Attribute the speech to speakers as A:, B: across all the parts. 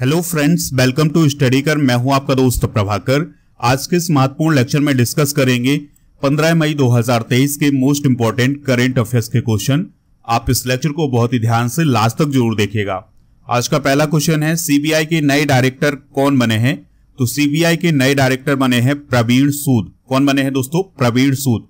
A: hello friends welcome to study कर मैं हूं आपका दोस्त प्रभाकर आज के इस महत्वपूर्ण लेक्चर में डिस्कस करेंगे 15 मई 2023 के मोस्ट इम्पोर्टेंट करेंट अफेयर्स के क्वेश्चन आप इस लेक्चर को बहुत ही ध्यान से लास्ट तक जरूर देखिएगा आज का पहला क्वेश्चन है सीबीआई के नए डायरेक्टर कौन बने हैं तो सीबीआई के नए डायरेक्टर बने हैं प्रवीण सूद कौन बने हैं दोस्तों प्रवीण सूद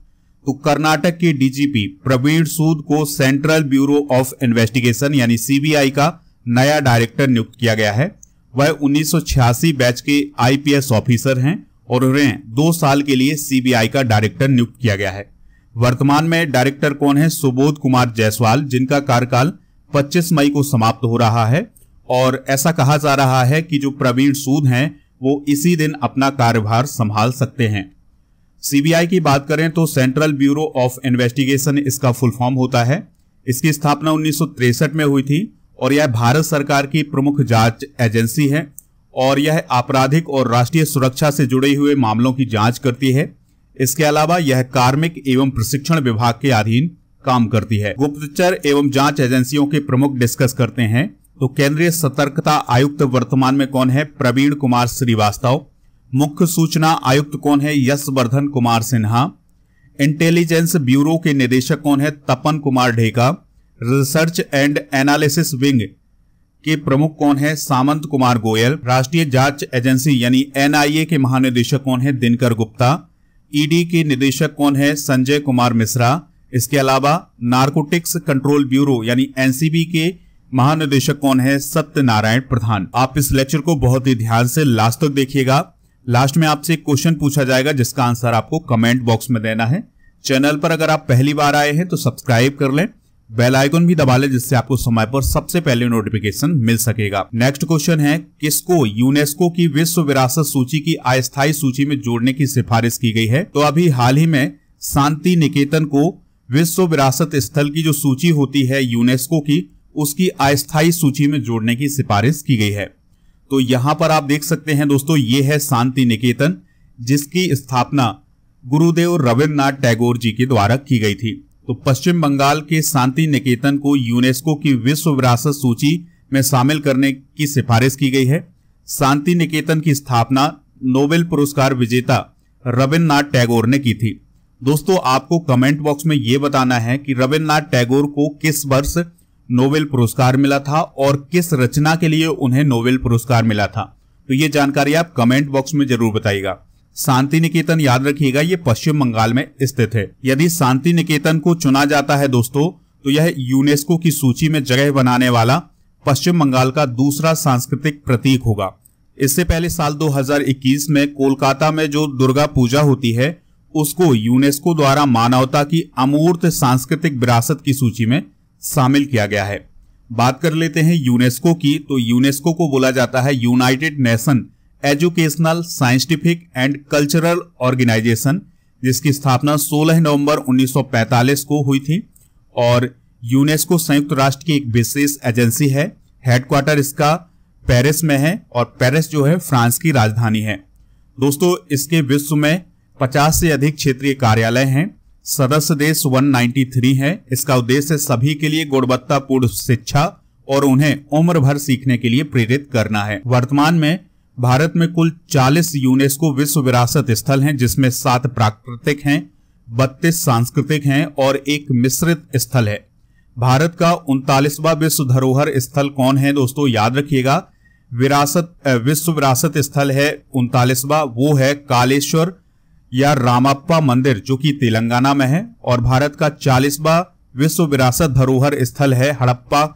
A: तो कर्नाटक के डीजीपी प्रवीण सूद को सेंट्रल ब्यूरो ऑफ इन्वेस्टिगेशन यानी सीबीआई का नया डायरेक्टर नियुक्त किया गया है वह उन्नीस बैच के आईपीएस ऑफिसर हैं और उन्हें दो साल के लिए सीबीआई का डायरेक्टर नियुक्त किया गया है वर्तमान में डायरेक्टर कौन है सुबोध कुमार जायसवाल जिनका कार्यकाल 25 मई को समाप्त हो रहा है और ऐसा कहा जा रहा है कि जो प्रवीण सूद हैं वो इसी दिन अपना कार्यभार संभाल सकते हैं सीबीआई की बात करें तो सेंट्रल ब्यूरो ऑफ इन्वेस्टिगेशन इसका फुल फॉर्म होता है इसकी स्थापना उन्नीस में हुई थी और यह भारत सरकार की प्रमुख जांच एजेंसी है और यह आपराधिक और राष्ट्रीय सुरक्षा से जुड़े हुए मामलों की जांच करती है इसके अलावा यह कार्मिक एवं प्रशिक्षण विभाग के अधीन काम करती है गुप्तचर एवं जांच एजेंसियों के प्रमुख डिस्कस करते हैं तो केंद्रीय सतर्कता आयुक्त वर्तमान में कौन है प्रवीण कुमार श्रीवास्तव मुख्य सूचना आयुक्त कौन है यशवर्धन कुमार सिन्हा इंटेलिजेंस ब्यूरो के निदेशक कौन है Tapan Kumar Deka research and analysis wing के प्रमुख कौन है सामंत कुमार गोयल राष्ट्रीय जांच एजेंसी यानी एनआईए के महानिदेशक कौन है दिनकर गुप्ता ईडी के निदेशक कौन है संजय कुमार मिश्रा इसके अलावा नार्कोटिक्स कंट्रोल ब्यूरो यानी एनसीबी के महानिदेशक कौन है सत्यनारायण प्रधान आप इस लेक्चर को बहुत ही ध्यान से लास्ट तक देखिएगा लास्ट में आपसे एक क्वेश्चन पूछा जाएगा जिसका आंसर आपको कमेंट बॉक्स में देना है चैनल पर अगर आप पहली बार आए हैं तो सब्सक्राइब कर लें बेल आइकन भी दबा लें जिससे आपको समय पर सबसे पहले नोटिफिकेशन मिल सकेगा नेक्स्ट क्वेश्चन है किसको यूनेस्को की विश्व विरासत सूची की अस्थायी सूची में जोड़ने की सिफारिश की गई है तो अभी हाल ही में शांति निकेतन को विश्व विरासत स्थल की जो सूची होती है यूनेस्को की उसकी अस्थायी सूची में जोड़ने की सिफारिश की गई है तो यहाँ पर आप देख सकते हैं दोस्तों ये है शांति निकेतन जिसकी स्थापना गुरुदेव रविन्द्रनाथ टैगोर जी के द्वारा की गई थी तो पश्चिम बंगाल के शांति निकेतन को यूनेस्को की विश्व विरासत सूची में शामिल करने की सिफारिश की गई है शांति निकेतन की स्थापना नोबेल पुरस्कार विजेता रविन्द्रनाथ टैगोर ने की थी दोस्तों आपको कमेंट बॉक्स में यह बताना है कि रविन्द्रनाथ टैगोर को किस वर्ष नोबेल पुरस्कार मिला था और किस रचना के लिए उन्हें नोबेल पुरस्कार मिला था तो ये जानकारी आप कमेंट बॉक्स में जरूर बताइएगा शांति निकेतन याद रखिएगा ये पश्चिम बंगाल में स्थित है यदि शांति निकेतन को चुना जाता है दोस्तों तो यह यूनेस्को की सूची में जगह बनाने वाला पश्चिम बंगाल का दूसरा सांस्कृतिक प्रतीक होगा इससे पहले साल 2021 में कोलकाता में जो दुर्गा पूजा होती है उसको यूनेस्को द्वारा मानवता की अमूर्त सांस्कृतिक विरासत की सूची में शामिल किया गया है बात कर लेते हैं यूनेस्को की तो यूनेस्को को बोला जाता है united nation educational scientific and cultural organisation जिसकी स्थापना 16 नवंबर 1945 को हुई थी और यूनेस्को संयुक्त राष्ट्र की एक विशेष एजेंसी है हेडक्वार्टर इसका पेरिस में है और पेरिस जो है फ्रांस की राजधानी है दोस्तों इसके विश्व में 50 से अधिक क्षेत्रीय कार्यालय हैं सदस्य देश 193 है इसका उद्देश्य सभी के लिए गुणवत्तापूर्ण शिक्षा और उन्हें उम्र भर सीखने के लिए प्रेरित करना है वर्तमान में भारत में कुल 40 यूनेस्को विश्व विरासत स्थल हैं जिसमें सात प्राकृतिक हैं बत्तीस सांस्कृतिक हैं और एक मिश्रित स्थल है भारत का उनतालीसवा विश्व धरोहर स्थल कौन है दोस्तों याद रखिएगा विरासत विश्व विरासत स्थल है उनतालीसवा वो है कालेश्वर या रामाप्पा मंदिर जो कि तेलंगाना में है और भारत का चालीसवा विश्व विरासत धरोहर स्थल है हड़प्पा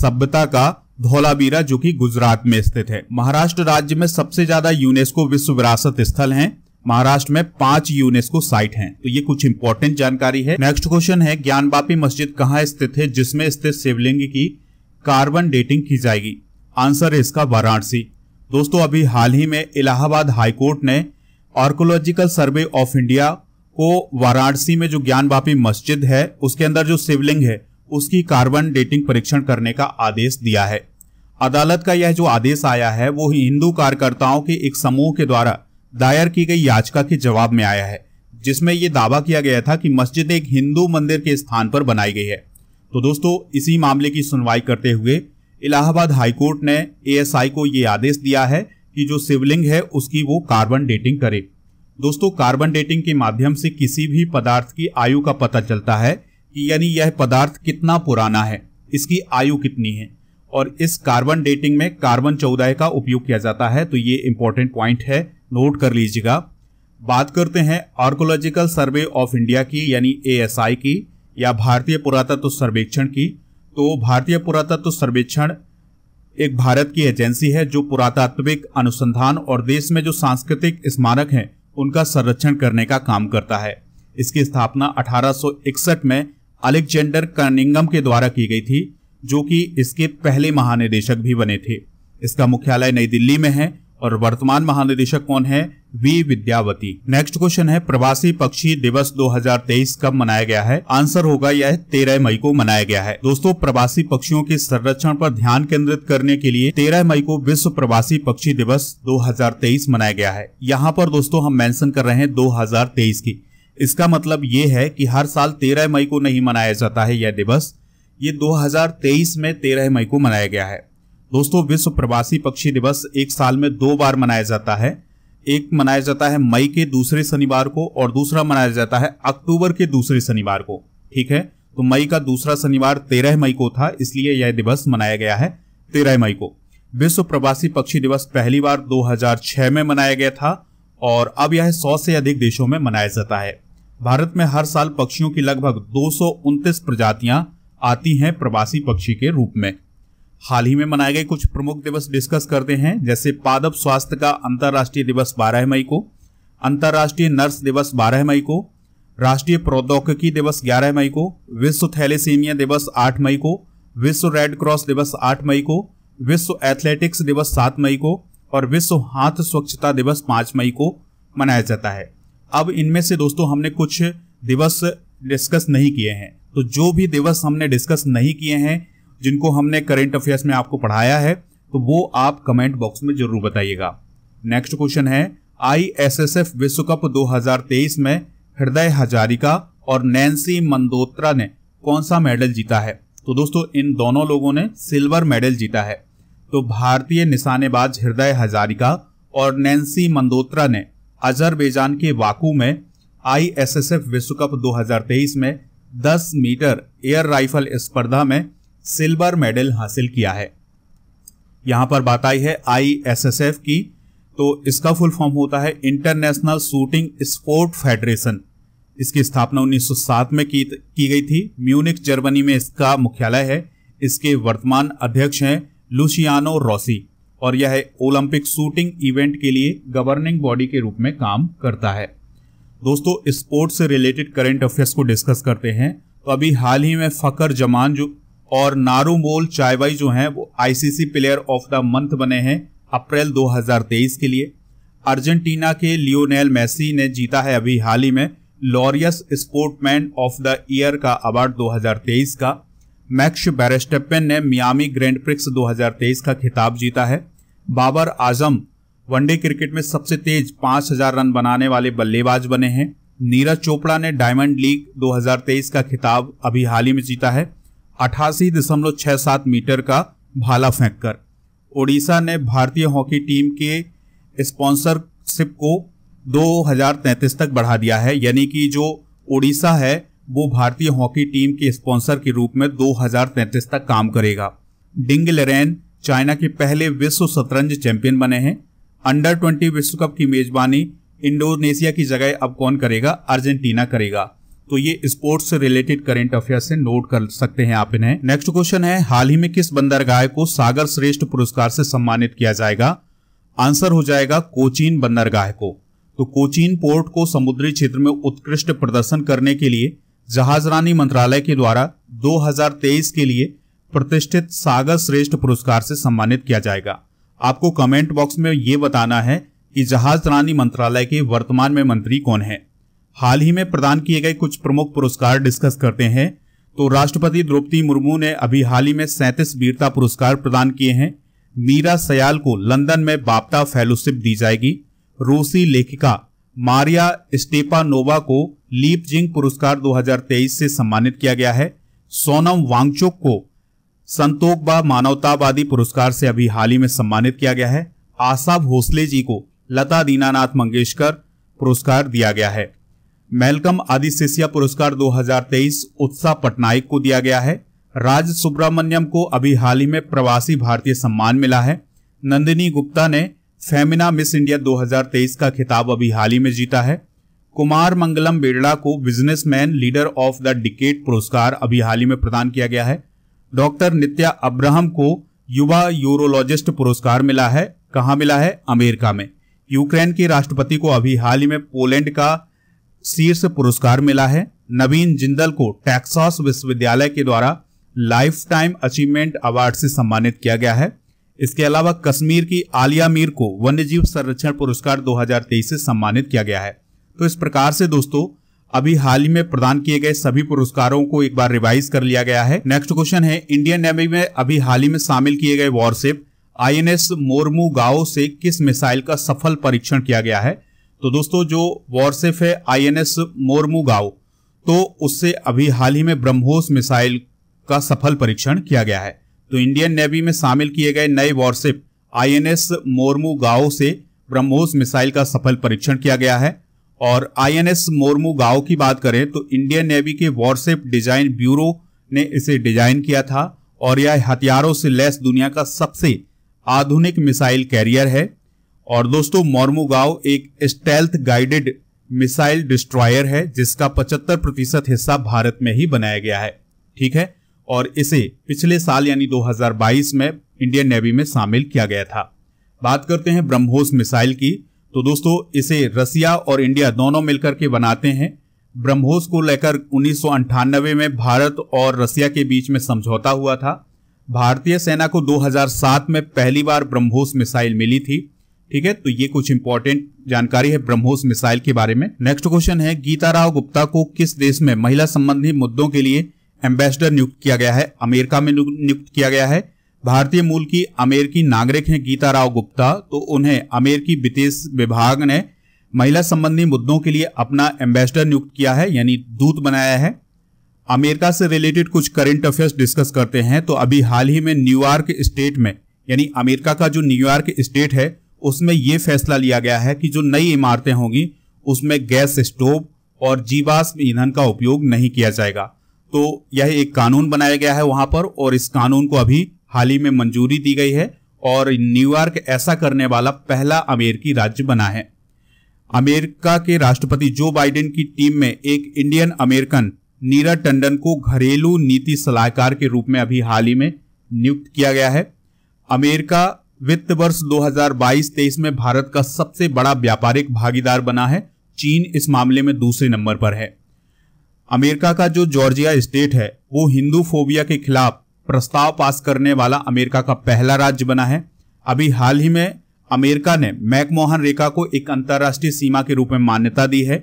A: सभ्यता का धौलावीरा जो कि गुजरात में स्थित है महाराष्ट्र राज्य में सबसे ज्यादा यूनेस्को विश्व विरासत स्थल हैं महाराष्ट्र में पांच यूनेस्को साइट हैं तो ये कुछ इंपॉर्टेंट जानकारी है नेक्स्ट क्वेश्चन है ज्ञान मस्जिद कहाँ स्थित है जिसमें स्थित शिवलिंग की कार्बन डेटिंग की जाएगी आंसर है इसका वाराणसी दोस्तों अभी हाल ही में इलाहाबाद हाईकोर्ट ने आर्कोलॉजिकल सर्वे ऑफ इंडिया को वाराणसी में जो ज्ञान मस्जिद है उसके अंदर जो शिवलिंग है उसकी कार्बन डेटिंग परीक्षण करने का आदेश दिया है अदालत का यह जो आदेश आया है वो हिंदू कार्यकर्ताओं के एक समूह के द्वारा दायर की गई याचिका के जवाब में आया है जिसमें ये दावा किया गया था कि मस्जिद एक हिंदू मंदिर के स्थान पर बनाई गई है तो दोस्तों इसी मामले की सुनवाई करते हुए इलाहाबाद हाईकोर्ट ने एएसआई को ये आदेश दिया है कि जो शिवलिंग है उसकी वो कार्बन डेटिंग करे दोस्तों कार्बन डेटिंग के माध्यम से किसी भी पदार्थ की आयु का पता चलता है कि यानी यह पदार्थ कितना पुराना है इसकी आयु कितनी है और इस कार्बन डेटिंग में कार्बन चौदह का उपयोग किया जाता है तो ये इंपॉर्टेंट पॉइंट है नोट कर लीजिएगा बात करते हैं आर्कोलॉजिकल सर्वे ऑफ इंडिया की यानी ए की या भारतीय पुरातत्व सर्वेक्षण की तो भारतीय पुरातत्व सर्वेक्षण एक भारत की एजेंसी है जो पुरातात्विक अनुसंधान और देश में जो सांस्कृतिक स्मारक हैं उनका संरक्षण करने का काम करता है इसकी स्थापना 1861 में अलेक्जेंडर कर्निंगम के द्वारा की गई थी जो कि इसके पहले महानिदेशक भी बने थे इसका मुख्यालय नई दिल्ली में है और वर्तमान महानिदेशक कौन है वी विद्यावती नेक्स्ट क्वेश्चन है प्रवासी पक्षी दिवस 2023 कब मनाया गया है आंसर होगा यह 13 मई को मनाया गया है दोस्तों प्रवासी पक्षियों के संरक्षण पर ध्यान केंद्रित करने के लिए 13 मई को विश्व प्रवासी पक्षी दिवस 2023 मनाया गया है यहाँ पर दोस्तों हम मेंशन कर रहे हैं 2023 की इसका मतलब ये है कि हर साल 13 मई को नहीं मनाया जाता है यह दिवस ये 2023 में 13 मई को मनाया गया है दोस्तों विश्व प्रवासी पक्षी दिवस एक साल में दो बार मनाया जाता है एक मनाया जाता है मई के दूसरे शनिवार को और दूसरा मनाया जाता है अक्टूबर के दूसरे शनिवार को ठीक है तो मई का दूसरा शनिवार तेरह मई को था इसलिए यह दिवस मनाया गया है तेरह मई को विश्व प्रवासी पक्षी दिवस पहली बार 2006 में मनाया गया था और अब यह सौ से अधिक देशों में मनाया जाता है भारत में हर साल पक्षियों की लगभग दो प्रजातियां आती हैं प्रवासी पक्षी के रूप में हाल ही में मनाए गए कुछ प्रमुख दिवस डिस्कस करते हैं जैसे पादप स्वास्थ्य का अंतर्राष्ट्रीय दिवस 12 मई को अंतर्राष्ट्रीय नर्स दिवस 12 मई को राष्ट्रीय प्रौद्योगिकी दिवस 11 मई को विश्व थैलेसीमिया दिवस 8 मई को विश्व रेड क्रॉस दिवस 8 मई को विश्व एथलेटिक्स दिवस 7 मई को और विश्व हाथ स्वच्छता दिवस 5 मई को मनाया जाता है अब इनमें से दोस्तों हमने कुछ दिवस डिस्कस नहीं किए हैं तो जो भी दिवस हमने डिस्कस नहीं किए हैं जिनको हमने करेंट अफेयर्स में आपको पढ़ाया है तो वो आप कमेंट बॉक्स में जरूर बताइएगा नेक्स्ट क्वेश्चन है एफ विश्व कप 2023 में हृदय हजारिका और नैन्सी मंदोत्रा ने कौन सा मेडल जीता है तो दोस्तों इन दोनों लोगों ने सिल्वर मेडल जीता है तो भारतीय निशानेबाज हृदय हजारिका और नैन्सी मंदोत्रा ने अजरबैजान के वाकू में आई एस एस एफ विश्व कप तेईस में 10 मीटर एयर राइफल स्पर्धा में सिल्वर मेडल हासिल किया है यहां पर बात आई है एफ की तो इसका फुल फॉर्म होता है इंटरनेशनल शूटिंग स्पोर्ट फेडरेशन इसकी स्थापना 1907 में की, की गई थी म्यूनिक जर्मनी में इसका मुख्यालय है इसके वर्तमान अध्यक्ष हैं लुसियानो रॉसी और यह ओलंपिक शूटिंग इवेंट के लिए गवर्निंग बॉडी के रूप में काम करता है दोस्तों स्पोर्ट्स से रिलेटेड करंट अफेयर्स को डिस्कस करते हैं तो अभी हाल ही में फकर जमान जो और मोल चायबाई जो हैं वो ICC player of the month बने हैं अप्रैल 2023 के लिए अर्जेंटीना के लियोनेल मेसी ने जीता है अभी हाल ही में Laureus sportsman of the year का अवार्ड 2023 का मैक्स बैरेस्टेपन ने मियामी ग्रैंड प्रिक्स 2023 का खिताब जीता है बाबर आजम वनडे क्रिकेट में सबसे तेज 5000 रन बनाने वाले बल्लेबाज बने हैं नीरज चोपड़ा ने डायमंड लीग 2023 का खिताब अभी हाल ही में जीता है अठासी दशमलव छह सात मीटर का भाला फेंक कर ओडिशा ने भारतीय हॉकी टीम के स्पॉन्सरशिप को 2033 तक बढ़ा दिया है यानी कि जो ओडिशा है वो भारतीय हॉकी टीम के स्पॉन्सर के रूप में 2033 तक काम करेगा डिंग लेरेन चाइना के पहले विश्व शतरंज चैंपियन बने हैं अंडर ट्वेंटी विश्व कप की मेजबानी इंडोनेशिया की जगह अब कौन करेगा अर्जेंटीना करेगा तो ये स्पोर्ट्स से रिलेटेड करेंट अफेयर से नोट कर सकते हैं आप इन्हें नेक्स्ट क्वेश्चन है हाल ही में किस बंदरगाह को सागर श्रेष्ठ पुरस्कार से सम्मानित किया जाएगा आंसर हो जाएगा कोचीन बंदरगाह को तो कोचीन पोर्ट को समुद्री क्षेत्र में उत्कृष्ट प्रदर्शन करने के लिए जहाजरानी मंत्रालय के द्वारा 2023 के लिए प्रतिष्ठित सागर श्रेष्ठ पुरस्कार से सम्मानित किया जाएगा आपको कमेंट बॉक्स में ये बताना है कि जहाज रानी मंत्रालय के वर्तमान में मंत्री कौन है हाल ही में प्रदान किए गए कुछ प्रमुख पुरस्कार डिस्कस करते हैं तो राष्ट्रपति द्रौपदी मुर्मू ने अभी हाल ही में सैंतीस वीरता पुरस्कार प्रदान किए हैं मीरा सयाल को लंदन में बापता फेलोशिप दी जाएगी रूसी लेखिका मारिया स्टेपानोवा को लीप जिंग पुरस्कार 2023 से सम्मानित किया गया है सोनम वांगचोक को संतोख बा मानवतावादी पुरस्कार से अभी हाल ही में सम्मानित किया गया है आशा भोसले जी को लता दीनानाथ मंगेशकर पुरस्कार दिया गया है मेलकम आदि शिष्या पुरस्कार 2023 उत्साह पटनायक को दिया गया है राज सुब्रमण्यम को अभी हाल ही में प्रवासी भारतीय सम्मान मिला है नंदिनी गुप्ता ने फेमिना मिस इंडिया 2023 का खिताब अभी हाल ही में जीता है कुमार मंगलम बिरला को businessman leader of the decade पुरस्कार अभी हाल ही में प्रदान किया गया है डॉक्टर नित्या अब्राहम को युवा यूरोलॉजिस्ट पुरस्कार मिला है कहाँ मिला है अमेरिका में यूक्रेन के राष्ट्रपति को अभी हाल ही में पोलैंड का शीर्ष पुरस्कार मिला है नवीन जिंदल को टेक्सास विश्वविद्यालय के द्वारा लाइफ टाइम अचीवमेंट अवार्ड से सम्मानित किया गया है इसके अलावा कश्मीर की आलिया मीर को वन्यजीव संरक्षण पुरस्कार 2023 से सम्मानित किया गया है तो इस प्रकार से दोस्तों अभी हाल ही में प्रदान किए गए सभी पुरस्कारों को एक बार रिवाइज कर लिया गया है नेक्स्ट क्वेश्चन है इंडियन नेवी में अभी हाल ही में शामिल किए गए वॉरशिप एस मोरमू गाओ से किस मिसाइल का सफल परीक्षण किया गया है तो दोस्तों जो वॉरशिप है एस मोरमू गाओ तो उससे अभी हाल ही में ब्रह्मोस मिसाइल का सफल परीक्षण किया गया है तो इंडियन नेवी में शामिल किए गए नए वॉरशिप एस मोरमू गाओ से ब्रह्मोस मिसाइल का सफल परीक्षण किया गया है और आईएनएस मोरमू गांव की बात करें तो इंडियन नेवी के वॉरशिप डिजाइन ब्यूरो ने इसे डिजाइन किया था और यह हथियारों से लैस दुनिया का सबसे आधुनिक मिसाइल कैरियर है और दोस्तों मोरमू गांव एक स्टेल्थ गाइडेड मिसाइल डिस्ट्रॉयर है जिसका 75 प्रतिशत हिस्सा भारत में ही बनाया गया है ठीक है और इसे पिछले साल यानी 2022 में इंडियन नेवी में शामिल किया गया था बात करते हैं ब्रह्मोस मिसाइल की तो दोस्तों इसे रसिया और इंडिया दोनों मिलकर के बनाते हैं ब्रह्मोस को लेकर उन्नीस में भारत और रसिया के बीच में समझौता हुआ था भारतीय सेना को 2007 में पहली बार ब्रह्मोस मिसाइल मिली थी ठीक है तो ये कुछ इंपॉर्टेंट जानकारी है ब्रह्मोस मिसाइल के बारे में नेक्स्ट क्वेश्चन है गीता राव गुप्ता को किस देश में महिला संबंधी मुद्दों के लिए एम्बेसडर नियुक्त किया गया है अमेरिका में नियुक्त किया गया है भारतीय मूल की अमेरिकी नागरिक हैं गीता राव गुप्ता तो उन्हें अमेरिकी विदेश विभाग ने महिला संबंधी मुद्दों के लिए अपना एम्बेसडर नियुक्त किया है यानी दूत बनाया है अमेरिका से रिलेटेड कुछ करंट अफेयर्स डिस्कस करते हैं तो अभी हाल ही में न्यूयॉर्क स्टेट में यानी अमेरिका का जो न्यूयॉर्क स्टेट है उसमें यह फैसला लिया गया है कि जो नई इमारतें होंगी उसमें गैस स्टोव और जीवाश्म ईंधन का उपयोग नहीं किया जाएगा तो यह एक कानून बनाया गया है वहां पर और इस कानून को अभी हाल ही में मंजूरी दी गई है और न्यूयॉर्क ऐसा करने वाला पहला अमेरिकी राज्य बना है अमेरिका के राष्ट्रपति जो बाइडेन की टीम में एक इंडियन अमेरिकन नीरा टंडन को घरेलू नीति सलाहकार के रूप में अभी हाल ही में नियुक्त किया गया है अमेरिका वित्त वर्ष 2022-23 में भारत का सबसे बड़ा व्यापारिक भागीदार बना है चीन इस मामले में दूसरे नंबर पर है अमेरिका का जो जॉर्जिया स्टेट है वो हिंदू फोबिया के खिलाफ प्रस्ताव पास करने वाला अमेरिका का पहला राज्य बना है अभी हाल ही में अमेरिका ने मैकमोहन रेखा को एक अंतर्राष्ट्रीय सीमा के रूप में मान्यता दी है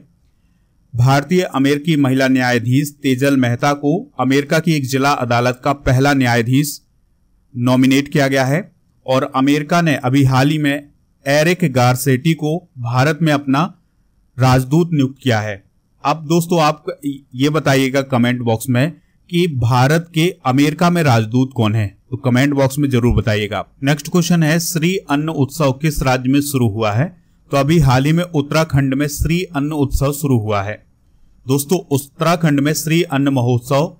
A: भारतीय अमेरिकी महिला न्यायाधीश तेजल मेहता को अमेरिका की एक जिला अदालत का पहला न्यायाधीश नॉमिनेट किया गया है और अमेरिका ने अभी हाल ही में एरिक गारसेटी को भारत में अपना राजदूत नियुक्त किया है अब दोस्तों आप ये बताइएगा कमेंट बॉक्स में कि भारत के अमेरिका में राजदूत कौन है तो कमेंट बॉक्स में जरूर बताइएगा नेक्स्ट क्वेश्चन है श्री अन्न उत्सव किस राज्य में शुरू हुआ है तो अभी हाल ही में उत्तराखंड में श्री अन्न उत्सव शुरू हुआ है दोस्तों उत्तराखंड में श्री अन्न महोत्सव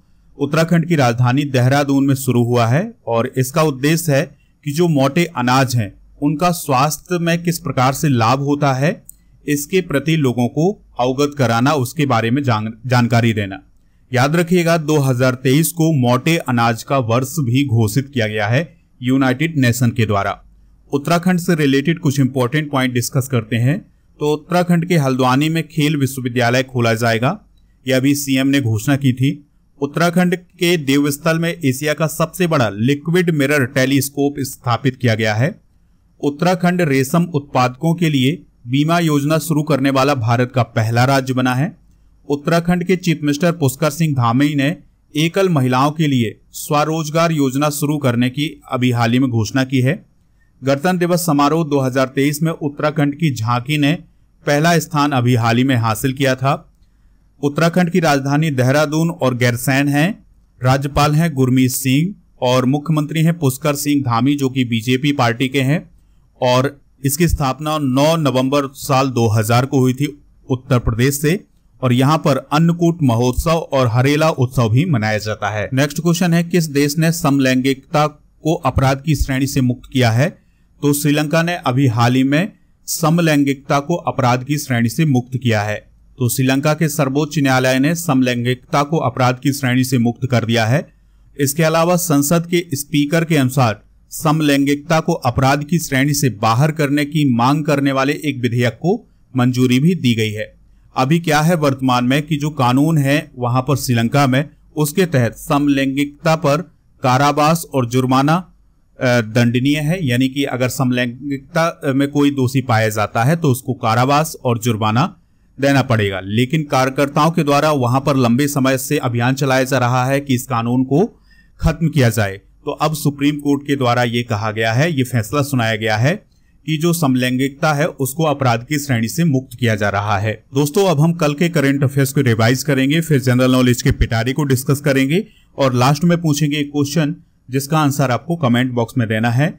A: उत्तराखंड की राजधानी देहरादून में शुरू हुआ है और इसका उद्देश्य है कि जो मोटे अनाज हैं उनका स्वास्थ्य में किस प्रकार से लाभ होता है इसके प्रति लोगों को अवगत कराना उसके बारे में जानकारी देना याद रखिएगा 2023 को मोटे अनाज का वर्ष भी घोषित किया गया है यूनाइटेड नेशन के द्वारा उत्तराखंड से रिलेटेड कुछ इंपॉर्टेंट पॉइंट डिस्कस करते हैं तो उत्तराखंड के हल्द्वानी में खेल विश्वविद्यालय खोला जाएगा यह भी सीएम ने घोषणा की थी उत्तराखंड के देवस्थल में एशिया का सबसे बड़ा लिक्विड मिरर टेलीस्कोप स्थापित किया गया है उत्तराखंड रेशम उत्पादकों के लिए बीमा योजना शुरू करने वाला भारत का पहला राज्य बना है उत्तराखंड के चीफ मिनिस्टर पुष्कर सिंह धामी ने एकल महिलाओं के लिए स्वरोजगार योजना शुरू करने की अभी हाल ही में घोषणा की है गणतंत्र दिवस समारोह 2023 में उत्तराखंड की झांकी ने पहला स्थान अभी हाल ही में हासिल किया था उत्तराखंड की राजधानी देहरादून और गैरसैन है राज्यपाल हैं गुरमीत सिंह और मुख्यमंत्री हैं पुष्कर सिंह धामी जो कि बीजेपी पार्टी के हैं और इसकी स्थापना 9 नवंबर साल 2000 को हुई थी उत्तर प्रदेश से और यहाँ पर अन्नकूट महोत्सव और हरेला उत्सव भी मनाया जाता है नेक्स्ट क्वेश्चन है किस देश ने समलैंगिकता को अपराध की श्रेणी से मुक्त किया है तो श्रीलंका ने अभी हाल ही में समलैंगिकता को अपराध की श्रेणी से मुक्त किया है तो श्रीलंका के सर्वोच्च न्यायालय ने समलैंगिकता को अपराध की श्रेणी से मुक्त कर दिया है इसके अलावा संसद के स्पीकर के अनुसार समलैंगिकता को अपराध की श्रेणी से बाहर करने की मांग करने वाले एक विधेयक को मंजूरी भी दी गई है अभी क्या है वर्तमान में कि जो कानून है वहां पर श्रीलंका में उसके तहत समलैंगिकता पर कारावास और जुर्माना दंडनीय है यानी कि अगर समलैंगिकता में कोई दोषी पाया जाता है तो उसको कारावास और जुर्माना देना पड़ेगा लेकिन कार्यकर्ताओं के द्वारा वहां पर लंबे समय से अभियान चलाया जा रहा है कि इस कानून को खत्म किया जाए तो अब सुप्रीम कोर्ट के द्वारा ये कहा गया है ये फैसला सुनाया गया है की जो समलैंगिकता है उसको अपराध की श्रेणी से मुक्त किया जा रहा है दोस्तों अब हम कल के करंट अफेयर्स को रिवाइज करेंगे फिर जनरल नॉलेज के पिटारी को डिस्कस करेंगे और लास्ट में पूछेंगे एक क्वेश्चन जिसका आंसर आपको कमेंट बॉक्स में देना है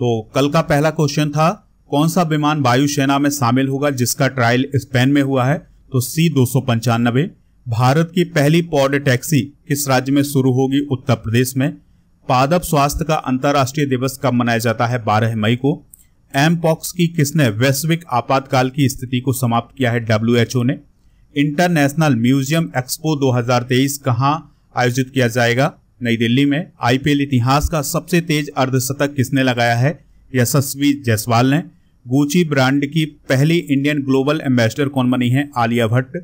A: तो कल का पहला क्वेश्चन था कौन सा विमान वायुसेना में शामिल होगा जिसका ट्रायल स्पेन में हुआ है तो सी दो भारत की पहली पॉड टैक्सी किस राज्य में शुरू होगी उत्तर प्रदेश में पादप स्वास्थ्य का अंतर्राष्ट्रीय दिवस कब मनाया जाता है 12 मई को एमपॉक्स की किसने वैश्विक आपातकाल की स्थिति को समाप्त किया है डब्ल्यू ने इंटरनेशनल म्यूजियम एक्सपो 2023 कहां आयोजित किया जाएगा नई दिल्ली में आईपीएल इतिहास का सबसे तेज अर्धशतक किसने लगाया है यशस्वी जायसवाल ने गुची ब्रांड की पहली इंडियन ग्लोबल एम्बेसडर कौन बनी है Alia Bhatt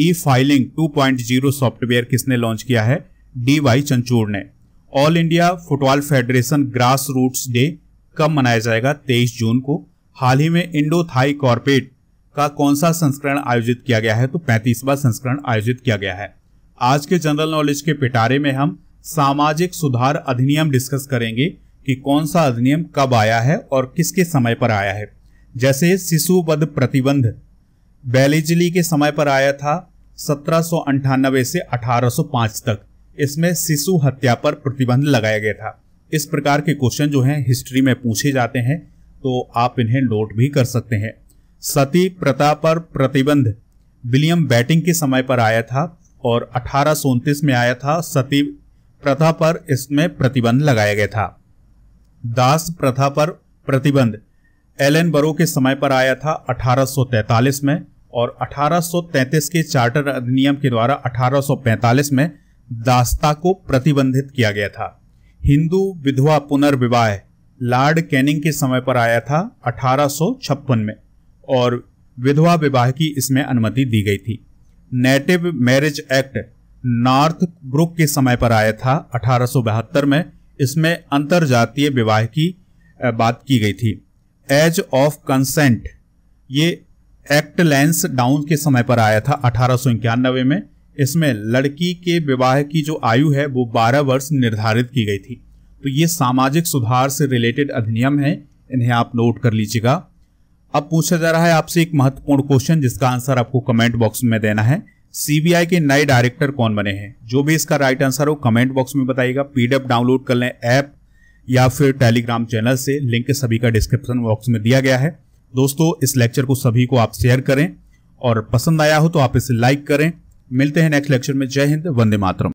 A: E filing 2.0 software किसने लॉन्च किया है डी वाई चंचूर ने All India football federation grassroots day कब मनाया जाएगा 23 जून को हाल ही में इंडो थाई कॉर्पोरेट का कौन सा संस्करण आयोजित किया गया है तो पैंतीसवा संस्करण आयोजित किया गया है आज के जनरल नॉलेज के पिटारे में हम सामाजिक सुधार अधिनियम डिस्कस करेंगे कि कौन सा अधिनियम कब आया है और किसके समय पर आया है जैसे शिशु वध प्रतिबंध बैलेजली के समय पर आया था सत्रह से 1805 तक इसमें शिशु हत्या पर प्रतिबंध लगाया गया था इस प्रकार के क्वेश्चन जो हैं हिस्ट्री में पूछे जाते हैं तो आप इन्हें नोट भी कर सकते हैं सती प्रथा पर प्रतिबंध विलियम बैटिंग के समय पर आया था और अठारह में आया था सती प्रथा पर इसमें प्रतिबंध लगाया गया था दास प्रथा पर प्रतिबंध एलन बरो के समय पर आया था 1843 में और 1833 के चार्टर अधिनियम के द्वारा 1845 में दास्ता को प्रतिबंधित किया गया था हिंदू विधवा पुनर्विवाह लॉर्ड कैनिंग के समय पर आया था अठारह में और विधवा विवाह की इसमें अनुमति दी गई थी native marriage act Northbrook के समय पर आया था अठारह में इसमें अंतरजातीय विवाह की बात की गई थी एज ऑफ कंसेंट ये एक्ट लेंस डाउन के समय पर आया था अठारह में इसमें लड़की के विवाह की जो आयु है वो 12 वर्ष निर्धारित की गई थी तो ये सामाजिक सुधार से रिलेटेड अधिनियम है इन्हें आप नोट कर लीजिएगा अब पूछा जा रहा है आपसे एक महत्वपूर्ण क्वेश्चन जिसका आंसर आपको कमेंट बॉक्स में देना है सीबीआई के नए डायरेक्टर कौन बने हैं जो भी इसका राइट आंसर हो कमेंट बॉक्स में बताइएगा पीडीएफ डाउनलोड कर लें ऐप या फिर टेलीग्राम चैनल से लिंक सभी का डिस्क्रिप्शन बॉक्स में दिया गया है दोस्तों इस लेक्चर को सभी को आप शेयर करें और पसंद आया हो तो आप इसे लाइक करें मिलते हैं नेक्स्ट लेक्चर में जय हिंद वंदे मातरम